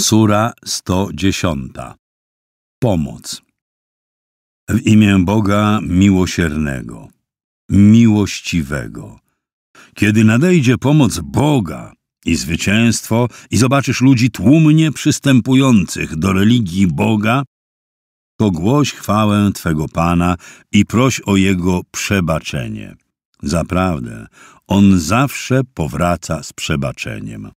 Sura 110 Pomoc W imię Boga miłosiernego, miłościwego. Kiedy nadejdzie pomoc Boga i zwycięstwo i zobaczysz ludzi tłumnie przystępujących do religii Boga, to głoś chwałę Twego Pana i proś o Jego przebaczenie. Zaprawdę, On zawsze powraca z przebaczeniem.